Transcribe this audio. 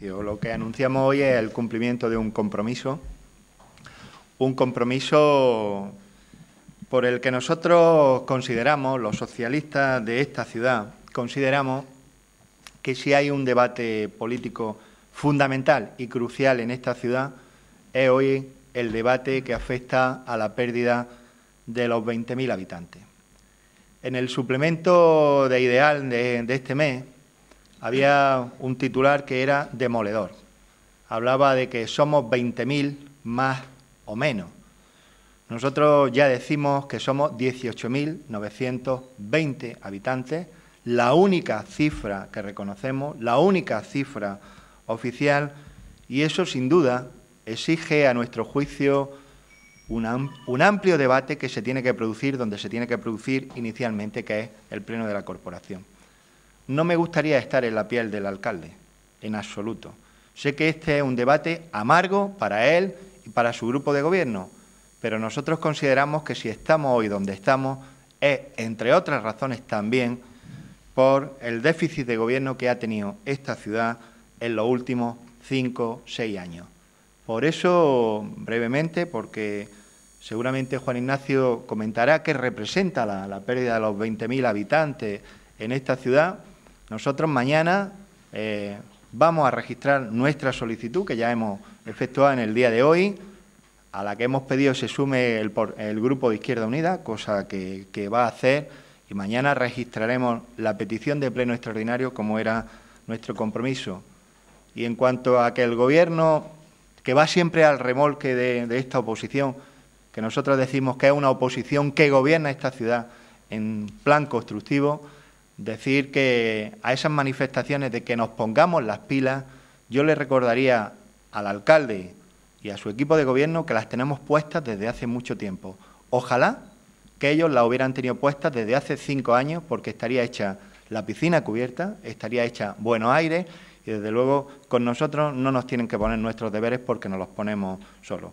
lo que anunciamos hoy es el cumplimiento de un compromiso, un compromiso por el que nosotros consideramos, los socialistas de esta ciudad, consideramos que si hay un debate político fundamental y crucial en esta ciudad, es hoy el debate que afecta a la pérdida de los 20.000 habitantes. En el suplemento de ideal de este mes, había un titular que era demoledor. Hablaba de que somos 20.000 más o menos. Nosotros ya decimos que somos 18.920 habitantes, la única cifra que reconocemos, la única cifra oficial, y eso sin duda exige a nuestro juicio un, un amplio debate que se tiene que producir donde se tiene que producir inicialmente, que es el Pleno de la Corporación. No me gustaría estar en la piel del alcalde, en absoluto. Sé que este es un debate amargo para él y para su grupo de gobierno, pero nosotros consideramos que si estamos hoy donde estamos es, entre otras razones, también por el déficit de gobierno que ha tenido esta ciudad en los últimos cinco, seis años. Por eso, brevemente, porque seguramente Juan Ignacio comentará que representa la, la pérdida de los 20.000 habitantes en esta ciudad, nosotros mañana eh, vamos a registrar nuestra solicitud que ya hemos efectuado en el día de hoy, a la que hemos pedido se sume el, el Grupo de Izquierda Unida, cosa que, va a hacer, y mañana registraremos la petición de pleno extraordinario como era nuestro compromiso. Y en cuanto a que el Gobierno, que va siempre al remolque de, de esta oposición, que nosotros decimos que es una oposición que gobierna esta ciudad en plan constructivo, Decir que a esas manifestaciones de que nos pongamos las pilas, yo le recordaría al alcalde y a su equipo de gobierno que las tenemos puestas desde hace mucho tiempo. Ojalá que ellos las hubieran tenido puestas desde hace cinco años porque estaría hecha la piscina cubierta, estaría hecha buenos aires y desde luego con nosotros no nos tienen que poner nuestros deberes porque nos los ponemos solos.